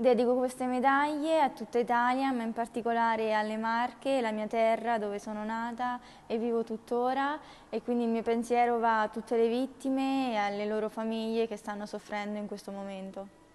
Dedico queste medaglie a tutta Italia, ma in particolare alle Marche, la mia terra dove sono nata e vivo tuttora e quindi il mio pensiero va a tutte le vittime e alle loro famiglie che stanno soffrendo in questo momento.